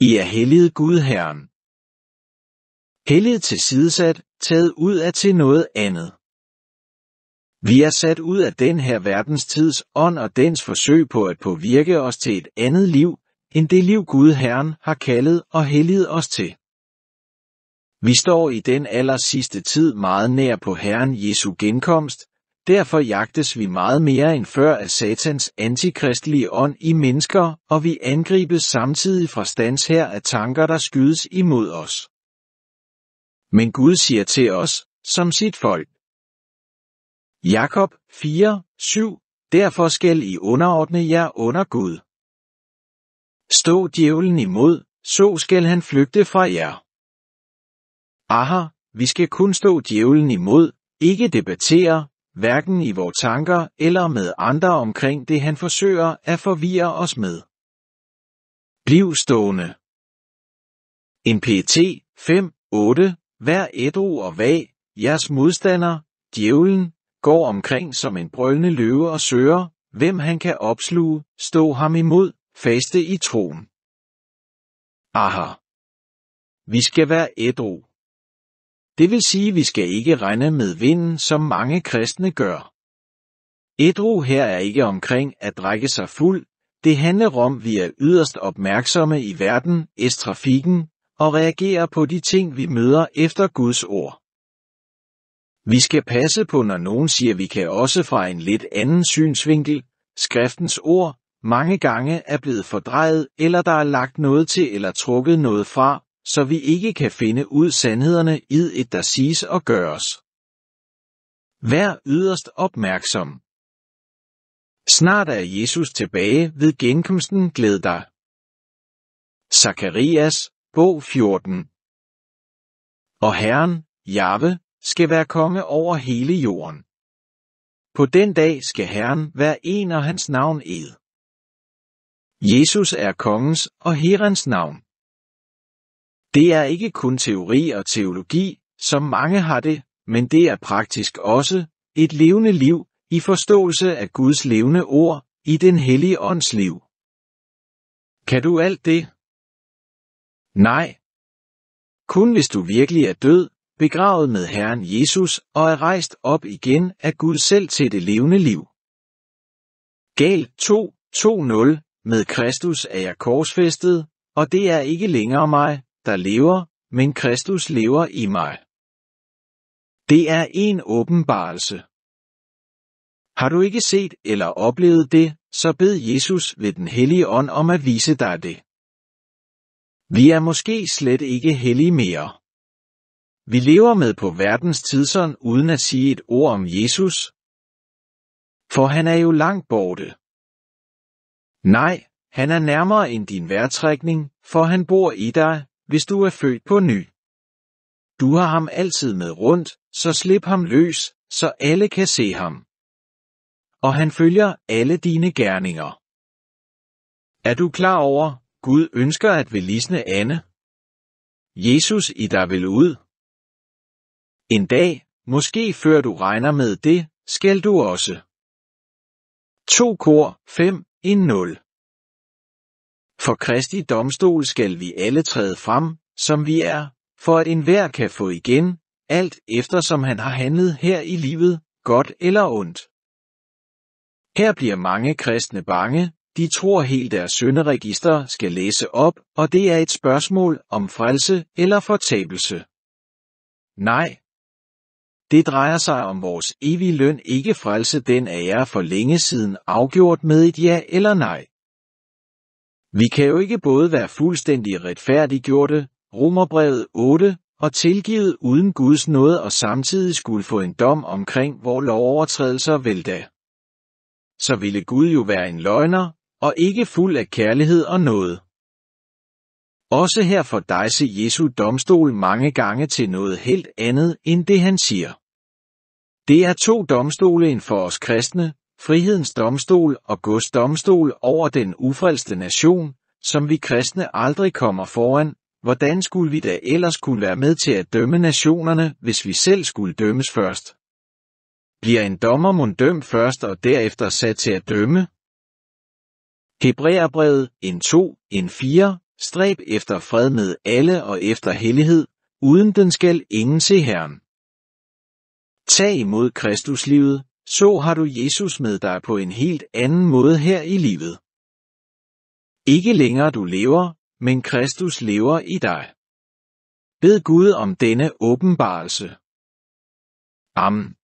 I er helliget Gud Herren. Helliget til sidesat, taget ud af til noget andet. Vi er sat ud af den her verdens tids ånd og dens forsøg på at påvirke os til et andet liv, end det liv Gud Herren har kaldet og helliget os til. Vi står i den aller sidste tid meget nær på Herren Jesu genkomst, Derfor jagtes vi meget mere end før af satans antikristelige ånd i mennesker, og vi angribes samtidig fra stands her af tanker, der skydes imod os. Men Gud siger til os, som sit folk. Jakob 4, 7 Derfor skal I underordne jer under Gud. Stå djævlen imod, så skal han flygte fra jer. Aha, vi skal kun stå djævlen imod, ikke debattere, hverken i vores tanker eller med andre omkring det, han forsøger at forvirre os med. Bliv stående. En PT 5.8 Vær ædru og vag, jeres modstander, djævlen, går omkring som en brølende løve og søger, hvem han kan opsluge, stå ham imod, faste i troen. Aha. Vi skal være ædru. Det vil sige, vi skal ikke regne med vinden, som mange kristne gør. Edru her er ikke omkring at drikke sig fuld, det handler om, vi er yderst opmærksomme i verden, S-trafikken, og reagerer på de ting, vi møder efter Guds ord. Vi skal passe på, når nogen siger, vi kan også fra en lidt anden synsvinkel, skriftens ord, mange gange er blevet fordrejet, eller der er lagt noget til eller trukket noget fra, så vi ikke kan finde ud sandhederne i et, der siges og gøres. Vær yderst opmærksom. Snart er Jesus tilbage ved genkomsten glæd dig. Zakarias, bog 14 Og Herren, Jave, skal være konge over hele jorden. På den dag skal Herren være en og hans navn ed. Jesus er kongens og Herrens navn. Det er ikke kun teori og teologi, som mange har det, men det er praktisk også et levende liv i forståelse af Guds levende ord i den hellige ånds liv. Kan du alt det? Nej. Kun hvis du virkelig er død, begravet med Herren Jesus og er rejst op igen af Gud selv til det levende liv. Gal 2.2.0 Med Kristus er jeg korsfæstet, og det er ikke længere mig, der lever, men Kristus lever i mig. Det er en åbenbarelse. Har du ikke set eller oplevet det, så bed Jesus ved den hellige ånd om at vise dig det. Vi er måske slet ikke hellige mere. Vi lever med på verdens tidsånd uden at sige et ord om Jesus, for han er jo langt borte. Nej, han er nærmere end din værtrækning, for han bor i dig, hvis du er født på ny. Du har ham altid med rundt, så slip ham løs, så alle kan se ham. Og han følger alle dine gerninger. Er du klar over, Gud ønsker at velisne Anne? Jesus i dig vil ud. En dag, måske før du regner med det, skal du også. 2 kor 5 1 0 for Kristi domstol skal vi alle træde frem, som vi er, for at enhver kan få igen, alt efter som han har handlet her i livet, godt eller ondt. Her bliver mange kristne bange, de tror helt deres sønderegister skal læse op, og det er et spørgsmål om frelse eller fortabelse. Nej. Det drejer sig om vores evige løn ikke frelse den er jeg for længe siden afgjort med et ja eller nej. Vi kan jo ikke både være fuldstændig retfærdiggjorte, Romerbrevet 8, og tilgivet uden Guds nåde og samtidig skulle få en dom omkring hvor lovovertrædelser vel da. Så ville Gud jo være en løgner, og ikke fuld af kærlighed og noget. Også her får se Jesu domstol mange gange til noget helt andet end det han siger. Det er to domstole end for os kristne, frihedens domstol og Guds domstol over den ufrelste nation, som vi kristne aldrig kommer foran, hvordan skulle vi da ellers kunne være med til at dømme nationerne, hvis vi selv skulle dømmes først? Bliver en dommer mund dømt først og derefter sat til at dømme? Hebræerbrevet, en 2, en 4, stræb efter fred med alle og efter hellighed, uden den skal ingen se Herren. Tag imod Kristuslivet, så har du Jesus med dig på en helt anden måde her i livet. Ikke længere du lever, men Kristus lever i dig. Bed Gud om denne åbenbarelse. Amen.